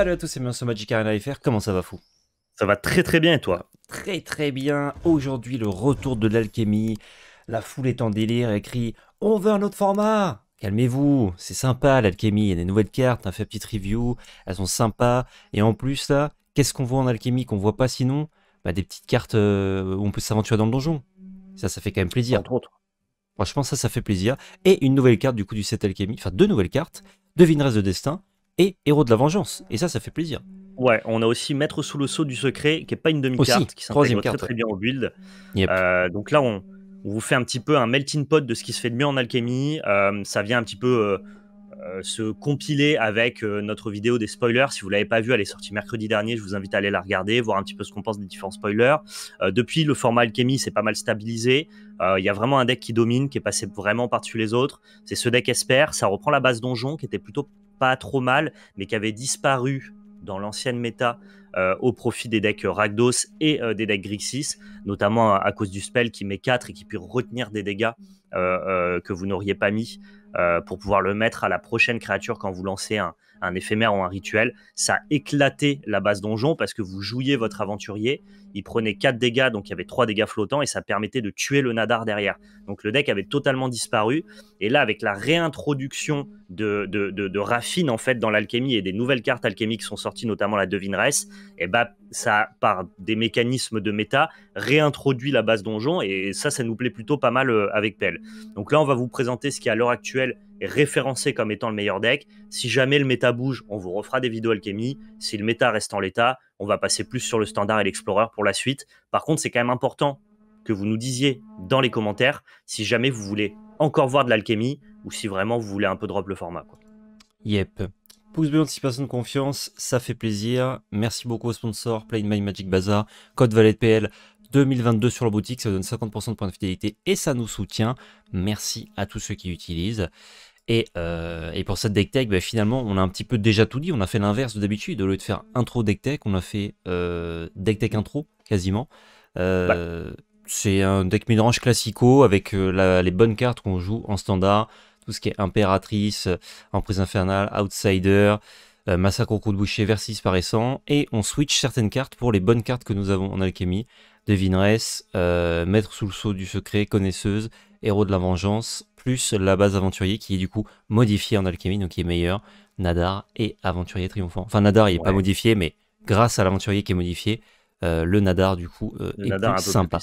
Salut à tous et bienvenue Magic Arena FR, comment ça va fou Ça va très très bien et toi Très très bien, aujourd'hui le retour de l'alchimie, la foule est en délire elle crie « On veut un autre format !» Calmez-vous, c'est sympa l'alchimie, il y a des nouvelles cartes, on fait petite review, elles sont sympas, et en plus là, qu'est-ce qu'on voit en alchimie qu'on voit pas sinon bah, Des petites cartes euh, où on peut s'aventurer dans le donjon, ça ça fait quand même plaisir. Entre autres. Franchement ça ça fait plaisir, et une nouvelle carte du coup du set alchimie, enfin deux nouvelles cartes, devineresse de destin, et Héros de la Vengeance. Et ça, ça fait plaisir. Ouais, on a aussi Maître sous le sceau du secret, qui est pas une demi-carte, qui s'intègre très, très bien au build. Euh, donc là, on, vous fait un petit peu un melting pot de ce qui se fait de mieux en alchimie. Euh, ça vient un petit peu euh, se compiler avec notre vidéo des spoilers. Si vous l'avez pas vue, elle est sortie mercredi dernier. Je vous invite à aller la regarder, voir un petit peu ce qu'on pense des différents spoilers. depuis, le format alchimie s'est pas mal stabilisé. Il y a vraiment un deck qui domine, qui est passé vraiment par-dessus les autres. C'est ce deck Esper. Ça reprend la base donjon, qui était plutôt pas trop mal, mais qui avait disparu dans l'ancienne méta euh, au profit des decks Ragdos et euh, des decks Grixis, notamment à, cause du spell qui met 4 et qui peut retenir des dégâts euh, que vous n'auriez pas mis pour pouvoir le mettre à la prochaine créature quand vous lancez un, un éphémère ou un rituel. Ça éclatait la base donjon parce que vous jouiez votre aventurier. Il prenait 4 dégâts, donc il y avait 3 dégâts flottants et ça permettait de tuer le nadar derrière. Donc le deck avait totalement disparu. Et là, avec la réintroduction de, de, Raffine en fait dans l'alchimie et des nouvelles cartes alchimiques sont sorties, notamment la devineresse, et eh bah ben, ça, par des mécanismes de méta, réintroduit la base donjon et ça, ça nous plaît plutôt pas mal euh, avec Pelle. Donc là, on va vous présenter ce qui est à l'heure actuelle référencé comme étant le meilleur deck. Si jamais le méta bouge, on vous refera des vidéos alchimie. Si le méta reste en l'état, on va passer plus sur le standard et l'explorer pour la suite. Par contre, c'est quand même important que vous nous disiez dans les commentaires si jamais vous voulez encore voir de l'alchimie ou si vraiment vous voulez un peu drop le format. Yep. Pouce bleu, personnes de confiance, ça fait plaisir. Merci beaucoup aux sponsor Play My Magic Bazaar, Code Valet PL 2022 sur la boutique, ça vous donne 50% de points de fidélité et ça nous soutient. Merci à tous ceux qui utilisent. Euh, et, pour cette deck tech, ben, finalement, on a un petit peu déjà tout dit. On a fait l'inverse d'habitude. Au lieu de faire intro deck tech, on a fait euh, deck tech intro quasiment. Euh, c'est un deck midrange classico avec les bonnes cartes qu'on joue en standard. Tout ce qui est impératrice, emprise infernale, outsider, massacre au coup de boucher, versus paraissant. Et on switch certaines cartes pour les bonnes cartes que nous avons en alchimie. Devineresse, maître sous le sceau du secret, connaisseuse, héros de la vengeance, plus la base aventurier qui est du coup modifiée en alchimie, donc qui est meilleure. Nadar et aventurier triomphant. Enfin, Nadar, il n'est pas modifié, mais grâce à l'aventurier qui est modifié, euh, le nadar du coup euh, est plus sympa.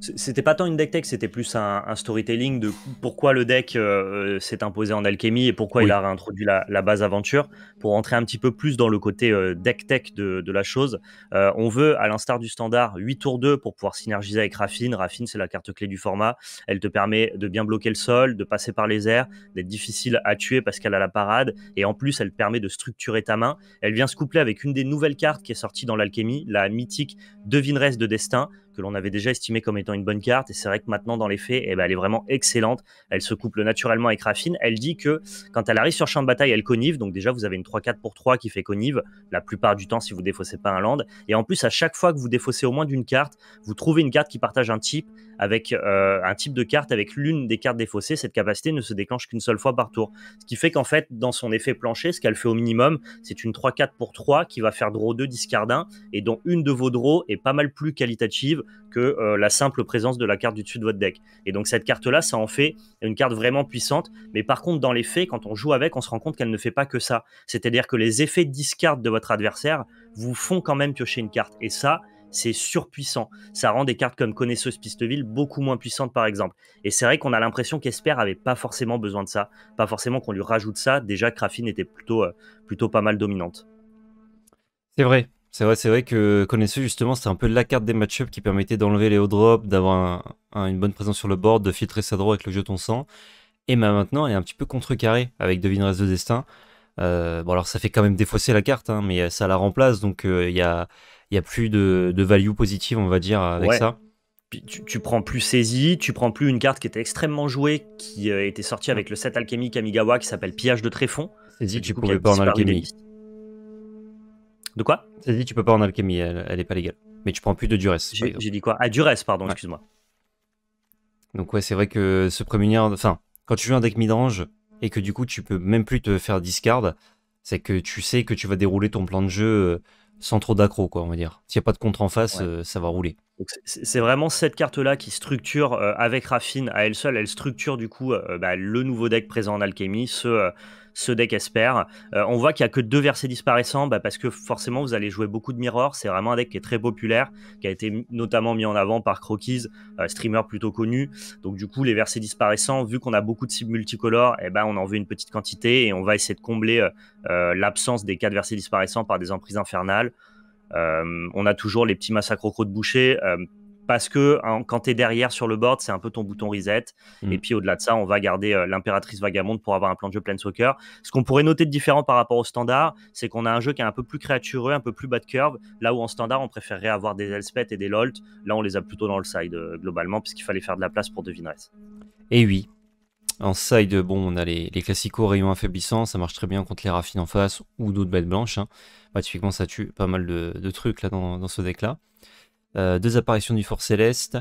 C'était pas tant une deck tech, c'était plus un, storytelling de pourquoi le deck euh, s'est imposé en alchimie et pourquoi il a réintroduit la, base aventure pour entrer un petit peu plus dans le côté deck tech de, la chose. on veut, à l'instar du standard, 8 tours 2 pour pouvoir synergiser avec Raffine. Raffine, c'est la carte clé du format. Elle te permet de bien bloquer le sol, de passer par les airs, d'être difficile à tuer parce qu'elle a la parade et en plus, elle permet de structurer ta main. Elle vient se coupler avec une des nouvelles cartes qui est sortie dans l'alchimie, la mythique devineresse de destin, l'on avait déjà estimé comme étant une bonne carte. Et c'est vrai que maintenant, dans les faits, eh ben, elle est vraiment excellente. Elle se couple naturellement avec Raffine. Elle dit que quand elle arrive sur champ de bataille, elle connive. Donc déjà, vous avez une 3-4 pour 3 qui fait connive la plupart du temps si vous défaussez pas un land. Et en plus, à chaque fois que vous défaussez au moins d'une carte, vous trouvez une carte qui partage un type avec euh, un type de carte avec l'une des cartes défaussées. Cette capacité ne se déclenche qu'une seule fois par tour. Ce qui fait qu'en fait, dans son effet plancher, ce qu'elle fait au minimum, c'est une 3-4 pour 3 qui va faire draw 2, discard 1 et dont une de vos draws est pas mal plus qualitative que euh, la simple présence de la carte du dessus de votre deck. Et donc cette carte-là, ça en fait une carte vraiment puissante. Mais par contre, dans les faits, quand on joue avec, on se rend compte qu'elle ne fait pas que ça. C'est-à-dire que les effets de discard de votre adversaire vous font quand même piocher une carte. Et ça, c'est surpuissant. Ça rend des cartes comme Connaisseuse Pisteville beaucoup moins puissantes, par exemple. Et c'est vrai qu'on a l'impression qu'Esper avait pas forcément besoin de ça, pas forcément qu'on lui rajoute ça. Déjà, Crafine était plutôt, euh, plutôt pas mal dominante. C'est vrai. C'est vrai, c'est vrai que connaissez justement, c'était un peu la carte des match-ups qui permettait d'enlever les haut drops, d'avoir une bonne présence sur le board, de filtrer sa draw avec le jeton sang. Et maintenant, elle est un petit peu contrecarrée avec Reste de Destin. Euh, bon, alors ça fait quand même défausser la carte, hein, mais ça la remplace, donc euh, il n'y a, y a plus de, value positive, on va dire, avec ça. Tu, prends plus saisie, tu prends plus une carte qui était extrêmement jouée, qui euh, était sortie avec le set alchimique Amigawa qui s'appelle Pillage de Tréfonds. tu pouvais pas en alchimie. De quoi as dit tu peux pas en alchimie, elle, est pas légale. Mais tu prends plus de duresse. J'ai dit quoi Ah, duresse, pardon, excuse-moi. Donc ouais, c'est vrai que se prémunir... Enfin, quand tu joues un deck mid-range, et que du coup tu peux même plus te faire discard, c'est que tu sais que tu vas dérouler ton plan de jeu euh, sans trop d'accro, quoi, on va dire. S'il n'y a pas de contre en face, euh, ça va rouler. C'est vraiment cette carte-là qui structure, euh, avec Raffine à elle seule, elle structure du coup bah, le nouveau deck présent en alchimie, ce, ce deck espère, euh, on voit qu'il n'y a que deux versets disparaissants bah, parce que forcément vous allez jouer beaucoup de Mirror. C'est vraiment un deck qui est très populaire, qui a été notamment mis en avant par Croquis, euh, streamer plutôt connu. Donc du coup, les versets disparaissants, vu qu'on a beaucoup de cibles multicolores, eh ben, on en veut une petite quantité et on va essayer de combler euh, l'absence des quatre versets disparaissants par des emprises infernales. on a toujours les petits massacres au de boucher parce que hein, quand tu es derrière sur le board, c'est un peu ton bouton reset. Mm. Et puis au-delà de ça, on va garder euh, l'impératrice vagabonde pour avoir un plan de jeu plein soccer. Ce qu'on pourrait noter de différent par rapport au standard, c'est qu'on a un jeu qui est un peu plus créatureux, un peu plus bas de curve. Là où en standard, on préférerait avoir des Elspeth et des Lolt. Là, on les a plutôt dans le side euh, globalement, puisqu'il fallait faire de la place pour devineresse. Et oui. En side, bon, on a les, les classicaux rayons affaiblissants, ça marche très bien contre les raffines en face ou d'autres bêtes blanches. Hein. Bah, typiquement, ça tue pas mal de, trucs là dans, dans ce deck-là euh, deux apparitions du Fort Céleste,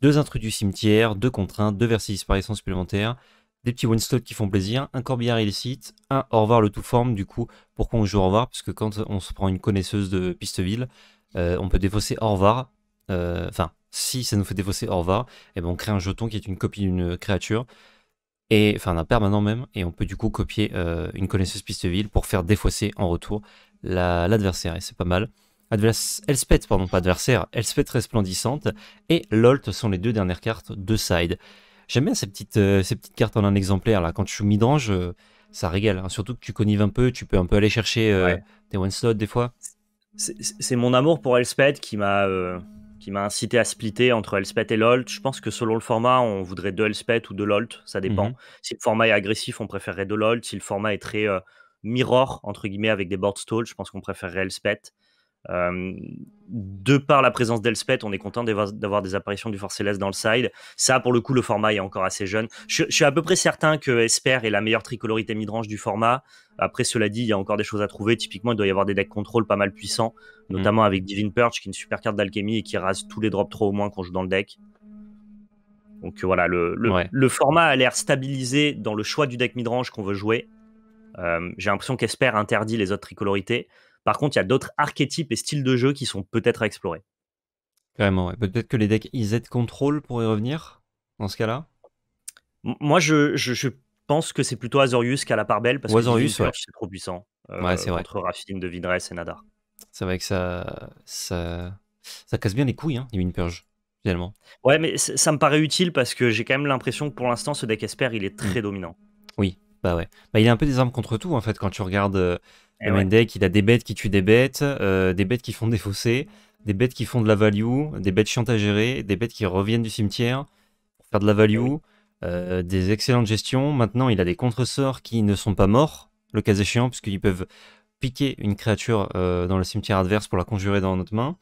deux intrus du cimetière, deux contraintes, deux versets disparitions supplémentaires, des petits one qui font plaisir, un corbillard illicite, un au revoir le tout forme, du coup, pourquoi on joue au revoir Parce que quand on se prend une connaisseuse de Pisteville, ville, euh, on peut défausser au revoir, euh, enfin, si ça nous fait défausser au revoir, et eh ben on crée un jeton qui est une copie d'une créature, et enfin d'un permanent même, et on peut du coup copier euh, une connaisseuse piste ville pour faire défausser en retour l'adversaire, et c'est pas mal. Elspeth, pardon, pas adversaire, Elspeth resplendissante et Lolt sont les deux dernières cartes de side. J'aime bien ces petites, euh, cartes en un exemplaire là. Quand je suis midrange, euh, ça régale. Hein. Surtout que tu connives un peu, tu peux un peu aller chercher des euh, one slot des fois. C'est mon amour pour Elspeth qui m'a incité à splitter entre Elspeth et Lolt. Je pense que selon le format, on voudrait deux Elspeth ou deux Lolt, ça dépend. Mhm. Si le format est agressif, on préférerait deux Lolt. Si le format est très mirror, entre guillemets, avec des board stalls, je pense qu'on préférerait Elspeth. Euh, de par la présence d'Elspeth, on est content d'avoir des apparitions du Force Céleste dans le side. Ça, pour le coup, le format est encore assez jeune. Je, suis à peu près certain que Esper est la meilleure tricolorité midrange du format. Après, cela dit, il y a encore des choses à trouver. Typiquement, il doit y avoir des decks contrôle pas mal puissants, notamment mm. avec Divine Purge, qui est une super carte d'alchimie et qui rase tous les drops trop au moins qu'on joue dans le deck. Donc euh, voilà, le, format a l'air stabilisé dans le choix du deck midrange qu'on veut jouer. Euh, j'ai l'impression qu'Esper interdit les autres tricolorités. Par contre, il y a d'autres archétypes et styles de jeu qui sont peut-être à explorer. Vraiment, peut-être que les decks IZ Control pourraient revenir dans ce cas-là Moi, je, pense que c'est plutôt Azorius qu'à la part belle parce que Azorius, c'est trop puissant euh, Ouais, c'est vrai. Contre de Vidress et Nadar. C'est vrai que ça, ça, casse bien les couilles, hein, une purge, finalement. Ouais, mais ça me paraît utile parce que j'ai quand même l'impression que pour l'instant, ce deck Esper, il est très hmm. dominant. Oui, bah ouais. Bah, il est un peu des armes contre tout, en fait, quand tu regardes. Euh, le eh il a des bêtes qui tuent des bêtes, euh, des bêtes qui font des fossés, des bêtes qui font de la value, des bêtes chiantes à des bêtes qui reviennent du cimetière pour faire de la value, eh euh, des excellentes gestions. Maintenant, il a des contresorts qui ne sont pas morts, le cas échéant, puisqu'ils peuvent piquer une créature euh, dans le cimetière adverse pour la conjurer dans notre main.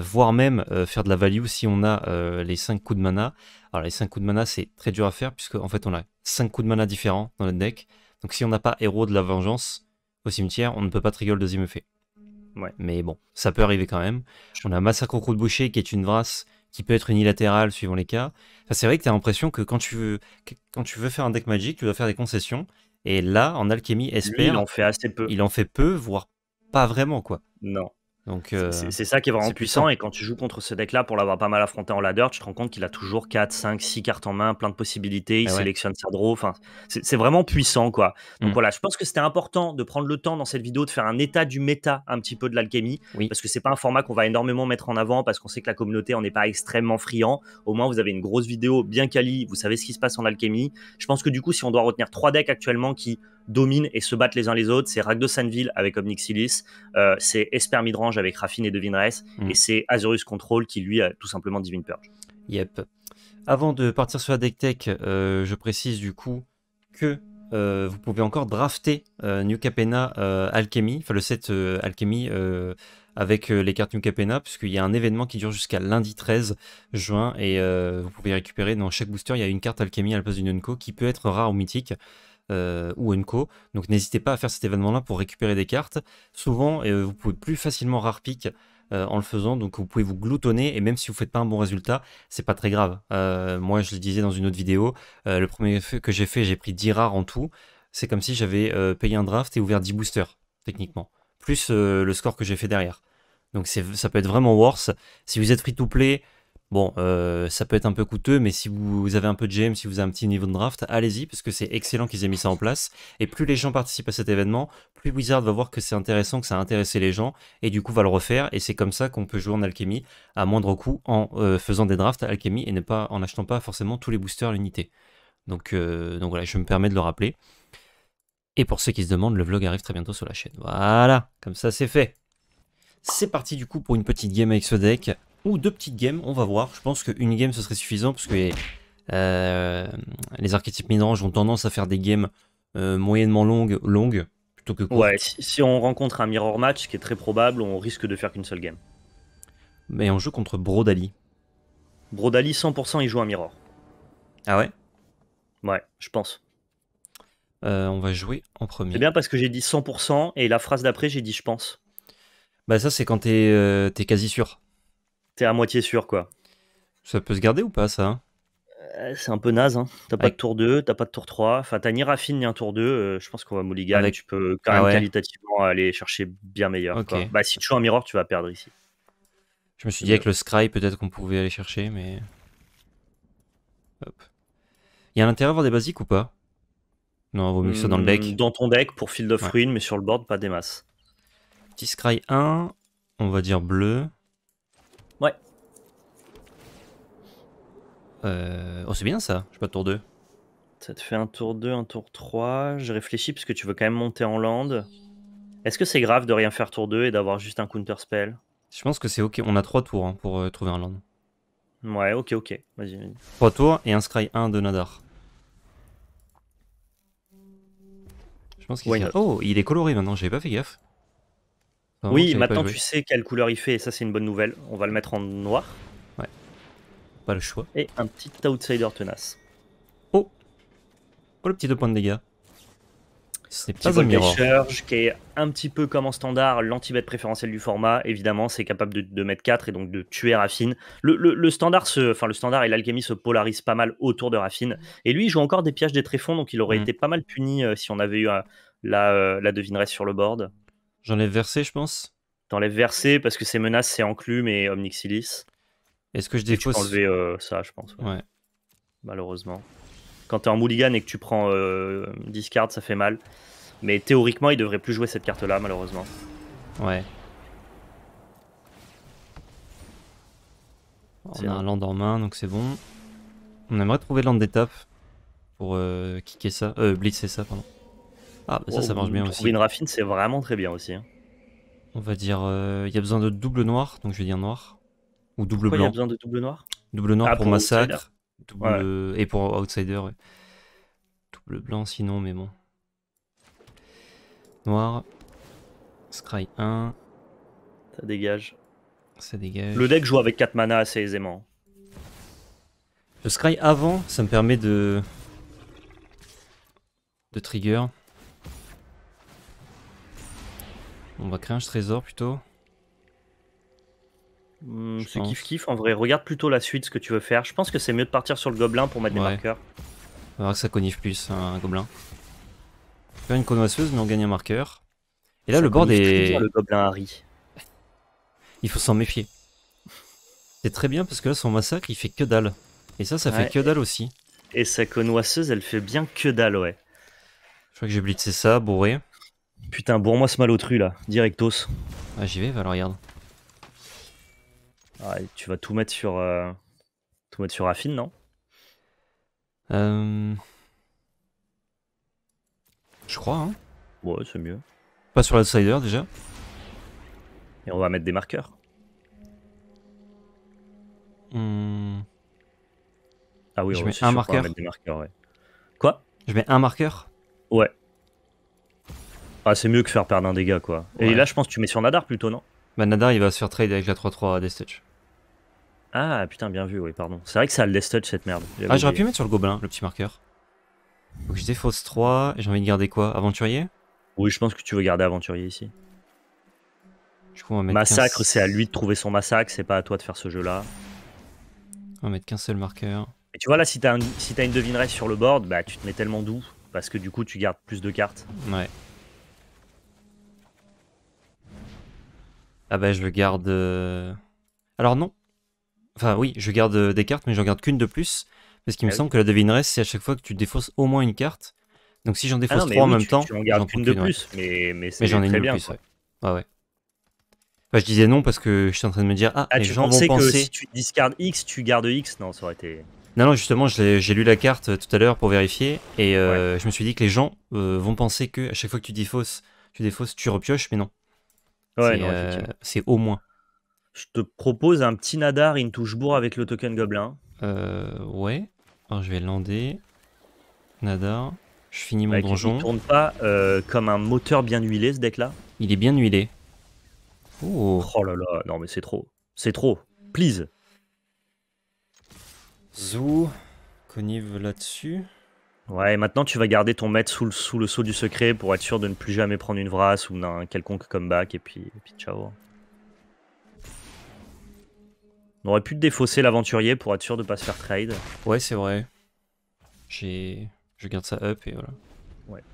voire même faire de la value si on a les 5 coups de mana. Alors les 5 coups de mana c'est très dur à faire puisque en fait on a 5 coups de mana différents dans notre deck. Donc si on n'a pas héros de la vengeance, au cimetière, on ne peut pas trigger le deuxième effet. Ouais. Mais bon, ça peut arriver quand même. On a Massacre au coup de boucher qui est une brasse qui peut être unilatérale suivant les cas. c'est vrai que tu as l'impression que quand tu, veux, faire un deck magique, tu dois faire des concessions. Et là, en alchimie, espère. il en fait assez peu. Il en fait peu, voire pas vraiment, quoi. Non. Euh, c'est ça qui est vraiment puissant. Et quand tu joues contre ce deck-là, pour l'avoir pas mal affronté en ladder, tu te rends compte qu'il a toujours 4, 5, 6 cartes en main, plein de possibilités. Il eh sélectionne sa draw. Enfin, c'est vraiment puissant, quoi. Donc mm. voilà, je pense que c'était important de prendre le temps dans cette vidéo de faire un état du méta un petit peu de l'alchimie. Parce que c'est pas un format qu'on va énormément mettre en avant parce qu'on sait que la communauté en est pas extrêmement friand. Au moins, vous avez une grosse vidéo bien quali. Vous savez ce qui se passe en alchimie. Je pense que du coup, si on doit retenir trois decks actuellement qui dominent et se battent les uns les autres. C'est Ragdosanville avec Omnixilis, euh, c'est Esper Midrange avec Raffine et Devinres, mm. et c'est Azurus Control qui lui a tout simplement Divine Purge. Yep. Avant de partir sur la deck tech, euh, je précise du coup que euh, vous pouvez encore drafter New Capena Alchemy, enfin le set Alchemy avec les cartes New Capena, puisqu'il y a un événement qui dure jusqu'à lundi 13 juin, et vous pouvez récupérer dans chaque booster, il y a une carte Alchemy à la place d'une Unco qui peut être rare ou mythique. Euh, ou ou co Donc n'hésitez pas à faire cet événement-là pour récupérer des cartes. Souvent, et euh, vous pouvez plus facilement rare pick euh, en le faisant, donc vous pouvez vous gloutonner et même si vous faites pas un bon résultat, c'est pas très grave. moi, je le disais dans une autre vidéo, le premier que j'ai fait, j'ai pris 10 rares en tout. C'est comme si j'avais payé un draft et ouvert 10 boosters, techniquement, plus le score que j'ai fait derrière. Donc ça peut être vraiment worse. Si vous êtes free to play, Bon, euh, ça peut être un peu coûteux, mais si vous avez un peu de GM, si vous avez un petit niveau de draft, allez-y, parce que c'est excellent qu'ils aient mis ça en place. Et plus les gens participent à cet événement, plus Wizard va voir que c'est intéressant, que ça a intéressé les gens, et du coup va le refaire. Et c'est comme ça qu'on peut jouer en alchimie à moindre coût en euh, faisant des drafts à alchimie et ne pas, en achetant pas forcément tous les boosters à l'unité. Donc, euh, donc voilà, je me permets de le rappeler. Et pour ceux qui se demandent, le vlog arrive très bientôt sur la chaîne. Voilà, comme ça c'est fait. C'est parti du coup pour une petite game avec ce deck ou deux petites games, on va voir. Je pense qu'une game ce serait suffisant parce que les, euh, archétypes midrange ont tendance à faire des games euh, moyennement longues, longues plutôt que courtes. Ouais, si, on rencontre un mirror match, ce qui est très probable, on risque de faire qu'une seule game. Mais on joue contre Brodali. Brodali 100% il joue un mirror. Ah ouais Ouais, je pense. Euh, on va jouer en premier. C'est bien parce que j'ai dit 100% et la phrase d'après j'ai dit je pense. Bah ça c'est quand t'es quasi sûr à moitié sûr, quoi. Ça peut se garder ou pas, ça hein euh, C'est un peu naze. Hein. T'as pas de tour 2, t'as pas de tour 3. Enfin, t'as ni Raffine ni un tour 2. Euh, je pense qu'on va Mulligan. Avec... Tu peux ah qualitativement aller chercher bien meilleur. Bah, si tu joues un miroir, tu vas perdre ici. Je me suis dit, avec le euh, Scry, peut-être qu'on pouvait aller chercher, mais. Hop. Il y a l'intérêt d'avoir des basiques ou pas Non, vaut mieux que ça dans le hmm, deck. Dans ton deck pour Field of Ruin, mais sur le board, pas des masses. Petit Scry 1, on va dire bleu. Euh, oh, c'est bien ça, je sais pas tour 2. Ça te fait un tour 2, un tour 3. Je réfléchis parce que tu veux quand même monter en land. Est-ce que c'est grave de rien faire tour 2 et d'avoir juste un counter spell Je pense que c'est ok. On a 3 tours hein, pour euh, trouver un land. Ouais, ok, ok. vas 3 tours et un scry 1 de Nadar. Je pense qu'il Oh, il est coloré maintenant, j'avais pas fait gaffe. oui, maintenant tu sais quelle couleur il fait et ça c'est une bonne nouvelle. On va le mettre en noir. Pas le choix. Et un petit outsider tenace. Oh Oh le petit deux points de dégâts. C'est pas un mirror. Charge, qui est un petit peu comme en standard lanti préférentiel du format. Évidemment, c'est capable de, mettre 4 et donc de tuer Raffine. Le, standard se, enfin, le standard et l'alchimie se polarisent pas mal autour de Raffine. Et lui, il joue encore des pièges des tréfonds, donc il aurait mm. été pas mal puni euh, si on avait eu euh, euh, la, devineresse sur le board. j'enlève ai versé, je pense. T'enlèves versé parce que ses menaces, c'est enclume et omnixilis. Est-ce que je dépose enlever euh, ça, je pense. Ouais. Malheureusement. Quand t'es en mulligan et que tu prends euh, discard, ça fait mal. Mais théoriquement, il devrait plus jouer cette carte-là, malheureusement. Ouais. On a un land en main, donc c'est bon. On aimerait trouver le land d'étape pour euh, kicker ça, euh, blitzer ça, pardon. Ah, bah ça, ça marche bien aussi. une raffine, c'est vraiment très bien aussi. Hein. On va dire, il y a besoin de double noir, donc je vais dire noir double blanc. Il y a besoin de double noir Double noir ah, pour, Massacre. Et pour Outsider, Double blanc sinon, mais bon. Noir. Scry 1. Ça dégage. Ça dégage. Le deck joue avec 4 mana assez aisément. Le Scry avant, ça me permet de... de trigger. On va créer un trésor plutôt. Ce mm, c'est kiff kiff en vrai. Regarde plutôt la suite ce que tu veux faire. Je pense que c'est mieux de partir sur le gobelin pour mettre des marqueurs. On va que ça conniffe plus un gobelin. Faire une connoisseuse, mais on gagne un marqueur. Et là, le bord est. Le gobelin Harry. Il faut s'en méfier. C'est très bien parce que là, son massacre, il fait que dalle. Et ça, ça fait que dalle aussi. Et sa connoisseuse, elle fait bien que dalle, ouais. Je crois que j'ai blitzé ça, bourré. Putain, bourre-moi ce malotru là, directos. Ah, j'y vais, va le regarder. Ah, tu vas tout mettre sur, euh, tout mettre sur Affine, non euh, Je crois. Hein. Ouais, c'est mieux. Pas sur l'outsider déjà. Et on va mettre des marqueurs. Hmm. Ah oui, je on mets un marqueur. Quoi Je mets un marqueur Ouais. Ah, c'est mieux que faire perdre un dégât, quoi. Et là, je pense que tu mets sur Nadar plutôt, non Bah, Nadar, il va se faire trade avec la 3-3 Deathstitch. Ah putain, bien vu, oui, pardon. C'est vrai que ça a le touch cette merde. Ah, j'aurais pu mettre sur le gobelin le petit marqueur. Donc je défausse 3 et j'ai envie de garder quoi Aventurier Oui, je pense que tu veux garder aventurier ici. Du coup, on massacre, c'est à lui de trouver son massacre, c'est pas à toi de faire ce jeu-là. On va mettre qu'un seul marqueur. Et tu vois là, si t'as si une devineresse sur le board, bah tu te mets tellement doux parce que du coup tu gardes plus de cartes. Ouais. Ah bah je veux garde. Euh. Alors non, Enfin, oui, je garde euh, des cartes, mais j'en garde qu'une de plus. Parce qu'il me ah semble que la devineresse, c'est à chaque fois que tu défausses au moins une carte. Donc si j'en ah défausse trois en même temps. Tu en gardes qu'une de plus, mais, mais, mais j'en ai une de plus, Ah ouais. Enfin, je disais non parce que je suis en train de me dire Ah, les ah, tu gens vont penser. si tu discardes X, tu gardes X Non, ça aurait été. Non, non, justement, j'ai lu la carte euh, tout à l'heure pour vérifier et euh, je me suis dit que les gens vont penser que à chaque fois que tu défausses, tu défausses, tu repioches, mais non. c'est au moins. Je te propose un petit Nadar touche bourre avec le token Gobelin. Euh, ouais. Alors, je vais lander. Nadar. Je finis mon avec donjon. Il tourne pas euh, comme un moteur bien huilé ce deck là Il est bien huilé. Oh. oh, là là, non mais c'est trop. C'est trop. Please. Zou. Connive là-dessus. Ouais, et maintenant tu vas garder ton maître sous le, sous du secret pour être sûr de ne plus jamais prendre une vrasse ou un quelconque comeback et et puis ciao. On aurait pu défausser l'aventurier pour être sûr de pas se faire trade. Ouais, c'est vrai. J'ai... Je garde ça up et voilà. Ouais. De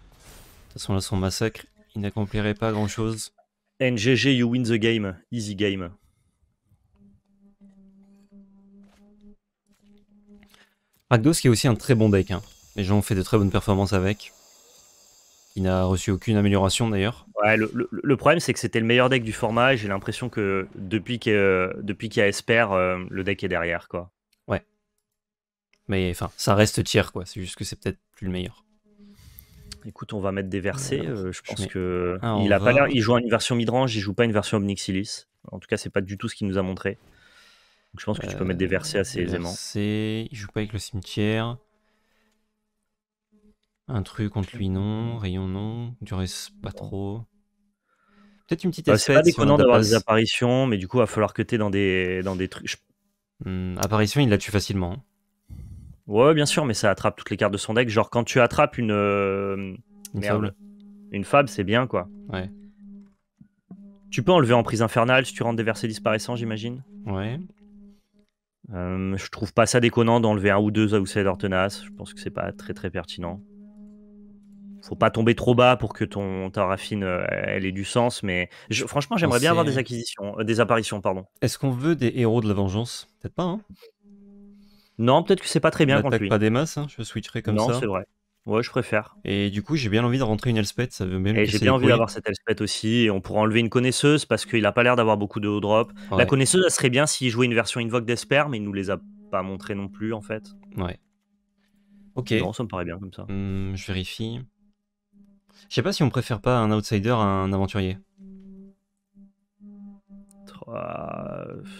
toute façon, là, son massacre, il n'accomplirait pas grand-chose. NGG, you win the game. Easy game. Rakdos qui est aussi un très bon deck. Hein. Les gens ont fait de très bonnes performances avec. Il n'a reçu aucune amélioration d'ailleurs. Ouais, le, problème c'est que c'était le meilleur deck du format. J'ai l'impression que depuis qu'il depuis y a Esper, euh, le deck est derrière quoi. Ouais. Mais enfin, ça reste tiers quoi. C'est juste que c'est peut-être plus le meilleur. Écoute, on va mettre des versets. Euh, je pense que il a pas Il joue une version midrange, il joue pas une version omnixilis. En tout cas, c'est pas du tout ce qu'il nous a montré. je pense que tu peux mettre des versets euh, assez aisément. c'est il joue pas avec le cimetière. Un truc contre lui, non. Rayon, non. reste pas trop. Peut-être une petite espèce. Bah, c'est pas déconnant hein, d'avoir des apparitions, mais du coup, il va falloir que tu dans des, dans des trucs. Hmm, apparition, il la tue facilement. Hein. Ouais, bien sûr, mais ça attrape toutes les cartes de son deck. Genre, quand tu attrapes une. une fable. Une fable, c'est bien, quoi. Ouais. Tu peux enlever en prise infernale si tu rentres des versets disparaissants, j'imagine. Ouais. Euh, je trouve pas ça déconnant d'enlever un ou deux celle Tenace. Je pense que c'est pas très très pertinent faut pas tomber trop bas pour que ton ta raffine euh, elle ait du sens mais franchement j'aimerais bien avoir des acquisitions euh, des apparitions pardon est-ce qu'on veut des héros de la vengeance peut-être pas hein non peut-être que c'est pas très bien contre lui pas des masses hein, je switcherai comme ça non c'est vrai Ouais, je préfère. Et du coup, j'ai bien envie de rentrer une Elspeth. Ça veut même j'ai bien envie d'avoir cette Elspeth aussi. on pourra enlever une connaisseuse parce qu'il a pas l'air d'avoir beaucoup de haut drop. La connaisseuse, elle serait bien s'il jouait une version Invoke d'Esper, mais il nous les a pas montré non plus en fait. Ouais. Ok. Non, ça me paraît bien comme ça. Hum, je vérifie. Je sais pas si on préfère pas un outsider à un aventurier.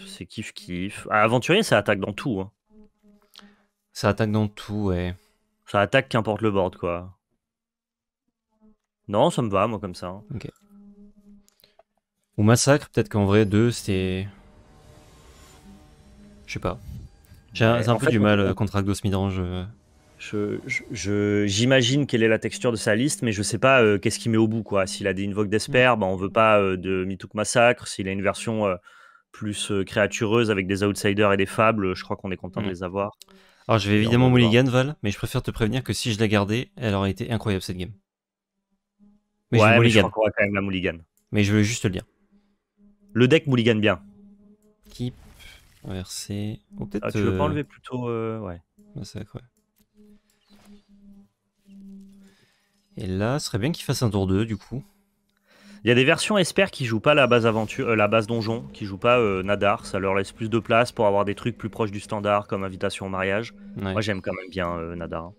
C'est kiff kiff. Ah, aventurier, ça attaque dans tout. Hein. Ça attaque dans tout, ouais. Ça attaque qu'importe le board, quoi. Non, ça me va, moi, comme ça. Hein. Ok. Ou massacre, peut-être qu'en vrai, deux, c'était. Je sais pas. J'ai un peu du mal euh, contre Agdos Midrange. Euh. J'imagine quelle est la texture de sa liste, mais je sais pas euh, qu'est-ce qu'il met au bout. quoi. S'il a des Invoke d'Esper, bah, on veut pas euh, de Mythic Massacre. S'il a une version euh, plus créatureuse avec des Outsiders et des Fables, je crois qu'on est content de mm. les avoir. Alors je vais évidemment mulligan, Val, mais je préfère te prévenir que si je l'ai gardé elle aurait été incroyable cette game. Mais je, mais je crois quand même la mulligan. Mais je veux juste le dire. Le deck mulligan bien. Keep, RC... Oh, ah, tu veux pas enlever plutôt. ouais. Massacre, ouais. Et là, ce serait bien qu'il fasse un tour 2 du coup. Il y a des versions espère qui jouent pas la base aventure, euh, la base donjon, qui jouent pas euh, Nadar. Ça leur laisse plus de place pour avoir des trucs plus proches du standard, comme invitation au mariage. Moi, j'aime quand même bien euh, Nadar.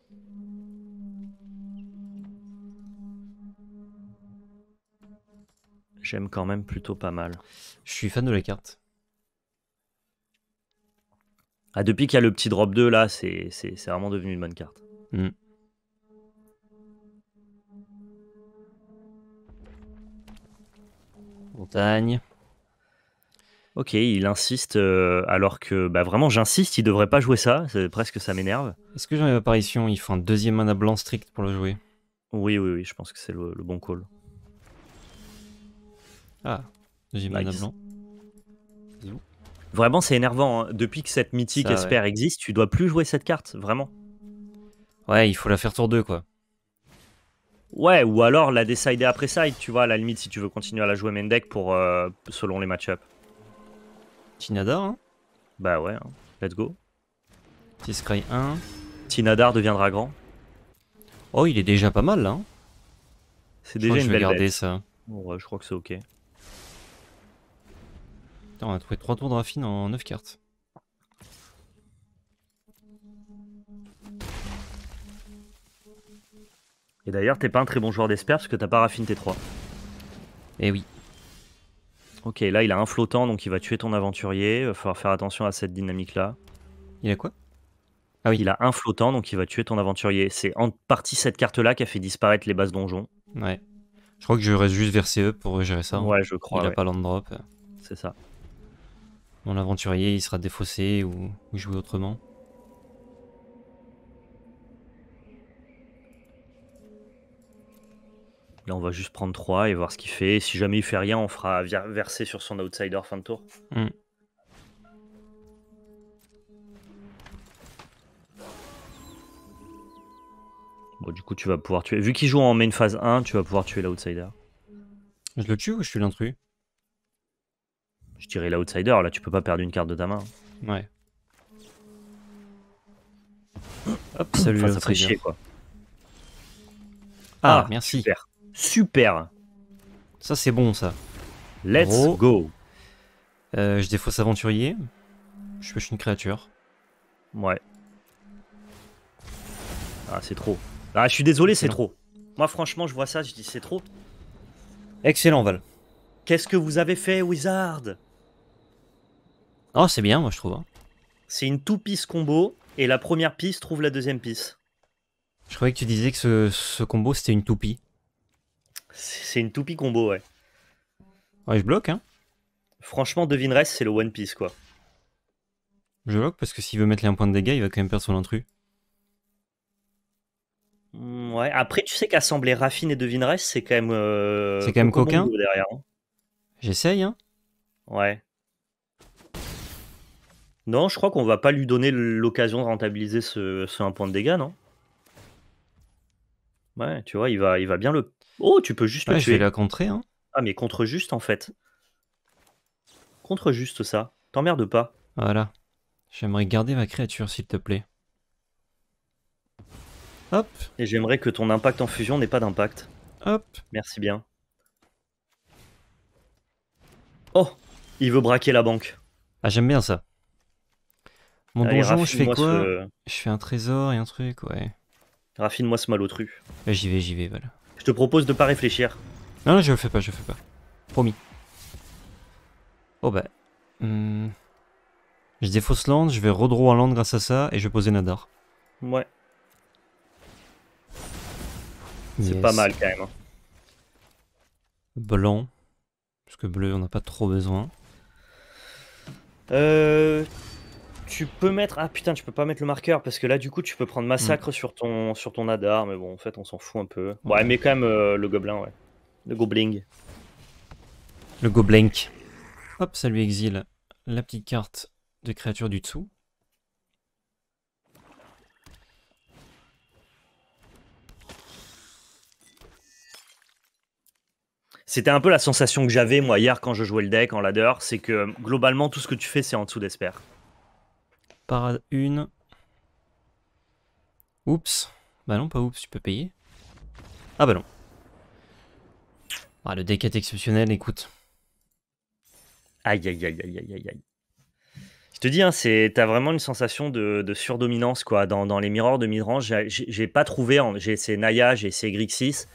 J'aime quand même plutôt pas mal. Je suis fan de la carte. Ah, depuis qu'il y a le petit drop 2 là, c'est vraiment devenu une bonne carte. Mm. montagne. Ok, il insiste, euh, alors que bah, vraiment j'insiste, il devrait pas jouer ça, c'est presque ça m'énerve. Est-ce que j'en ai apparition Il faut un deuxième mana blanc strict pour le jouer. Oui, oui, oui, je pense que c'est le, bon call. Ah, deuxième mana blanc. Vraiment, c'est énervant. Hein. Depuis que cette mythique espère existe, tu dois plus jouer cette carte, vraiment. Ouais, il faut la faire tour 2, quoi. Ouais, ou alors la décider après side, tu vois, à la limite, si tu veux continuer à la jouer main deck pour, euh, selon les match-up. Tinadar, hein Bah ouais, hein. let's go. Petit 1. Tinadar deviendra grand. Oh, il est déjà pas mal là. Hein c'est déjà une je vais garder ça. Bon, je crois que c'est ok. on a trouvé 3 tours de raffine en 9 cartes. Et d'ailleurs, t'es pas un très bon joueur d'esper parce que t'as pas raffiné tes 3. Eh oui. Ok, là il a un flottant donc il va tuer ton aventurier. Il va falloir faire attention à cette dynamique là. Il a quoi Ah oui. Il a un flottant donc il va tuer ton aventurier. C'est en partie cette carte là qui a fait disparaître les bases donjons. Ouais. Je crois que je reste juste vers CE pour gérer ça. Hein. Ouais, je crois. Il a pas land C'est ça. Mon aventurier il sera défaussé ou, ou joué autrement. Là, on va juste prendre 3 et voir ce qu'il fait. Si jamais il fait rien, on fera verser sur son outsider fin de tour. Hmm. Bon, du coup, tu vas pouvoir tuer. Vu qu'il joue en main phase 1, tu vas pouvoir tuer l'outsider. Je le tue ou je tue l'intrus Je dirais l'outsider, là, tu peux pas perdre une carte de ta main. Ouais. Hop, salut. Ah, ah merci. Super. Ça, c'est bon, ça. Let's go. Euh, je défausse des Je pêche une créature. Ouais. Ah, c'est trop. Ah, je suis désolé, c'est trop. Moi, franchement, je vois ça, je dis c'est trop. Excellent, Val. Qu'est-ce que vous avez fait, Wizard Oh, c'est bien, moi, je trouve. Hein. C'est une toupie piece combo, et la première piste trouve la deuxième piste. Je croyais que tu disais que ce combo, c'était une toupie. C'est une toupie combo, ouais. Ouais, je bloque, hein. Franchement, reste c'est le One Piece, quoi. Je bloque parce que s'il veut mettre les 1 point de dégâts, il va quand même perdre son intrus. Mm, ouais, après, tu sais qu'assembler Raffine et devineresse, c'est quand même. Euh, c'est quand même coquin. Hein. J'essaye, hein. Ouais. Non, je crois qu'on va pas lui donner l'occasion de rentabiliser ce, 1 point de dégâts, non Ouais, tu vois, il va, il va bien le Oh, tu peux juste Je vais la contrer. Hein. Ah, mais contre juste en fait. Contre juste ça. T'emmerdes pas. Voilà. J'aimerais garder ma créature, s'il te plaît. Hop. Et j'aimerais que ton impact en fusion n'ait pas d'impact. Hop. Merci bien. Oh Il veut braquer la banque. Ah, j'aime bien ça. Mon je fais quoi Je fais un trésor et un truc, ouais. Raffine-moi ce malotru. J'y vais, j'y vais, voilà. Je te propose de pas réfléchir. Non, je le fais pas, je le fais pas. Promis. Oh bah. Hmm. Je défausse land, je vais redraw en land grâce à ça et je vais poser Nadar. Ouais. C'est pas mal quand même. Hein. Blanc. Parce que bleu, on n'a pas trop besoin. Euh, tu peux mettre. Ah putain, tu peux pas mettre le marqueur parce que là, du coup, tu peux prendre massacre mm. sur ton sur ton adar mais bon, en fait, on s'en fout un peu. Ouais, mais quand même euh, le gobelin, ouais. Le gobling. Le goblink. Hop, ça lui exile la petite carte de créature du dessous. C'était un peu la sensation que j'avais moi hier quand je jouais le deck en ladder, c'est que globalement tout ce que tu fais c'est en dessous d'espère. Parade 1. Oups. Bah non, pas oups, tu peux payer. Ah bah non. Ah, le deck est exceptionnel, écoute. Aïe, aïe, aïe, aïe, aïe, aïe. Je te dis, hein, t'as vraiment une sensation de, surdominance quoi. Dans, dans les miroirs de midrange, j'ai pas trouvé. J'ai essayé Naya, j'ai essayé Grixis,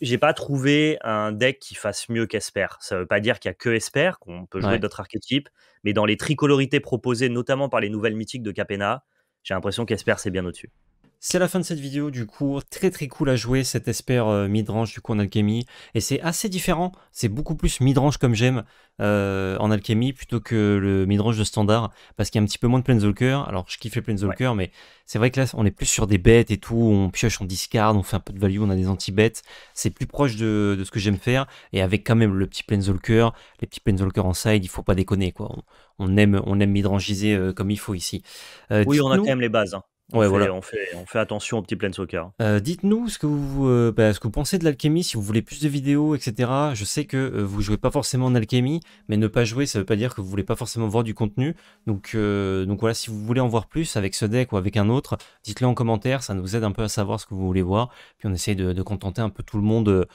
j'ai pas trouvé un deck qui fasse mieux qu'Esper. Ça veut pas dire qu'il y a que Esper, qu'on peut jouer d'autres archétypes, mais dans les tricolorités proposées, notamment par les nouvelles mythiques de Capena, j'ai l'impression qu'Esper c'est bien au-dessus. C'est la fin de cette vidéo du coup, très très cool à jouer cet espère euh, midrange du coup en alchimie et c'est assez différent, c'est beaucoup plus midrange comme j'aime euh, en alchimie plutôt que le midrange de standard parce qu'il y a un petit peu moins de planeswalker, alors je kiffe les planeswalker mais c'est vrai que là on est plus sur des bêtes et tout, on pioche, on discarde, on fait un peu de value, on a des anti-bêtes, c'est plus proche de, ce que j'aime faire et avec quand même le petit planeswalker, les petits planeswalker en side, il faut pas déconner quoi, on, aime, on aime midrangiser euh, comme il faut ici. oui on a quand même les bases. Hein. On, fait, voilà. on, fait, attention au petit plein soccer. Euh, dites-nous ce, que vous, euh, bah, que vous pensez de l'alchimie, si vous voulez plus de vidéos, etc. Je sais que euh, vous jouez pas forcément en alchimie, mais ne pas jouer, ça veut pas dire que vous voulez pas forcément voir du contenu. Donc, donc voilà, si vous voulez en voir plus avec ce deck ou avec un autre, dites-le en commentaire, ça nous aide un peu à savoir ce que vous voulez voir. Puis on essaye de, contenter un peu tout le monde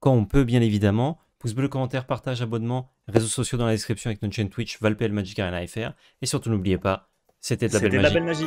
quand on peut, bien évidemment. Pouce bleu, commentaire, partage, abonnement, réseaux sociaux dans la description avec notre chaîne Twitch, Valpel Magic Arena FR. Et surtout, n'oubliez pas, c'était De la belle magie.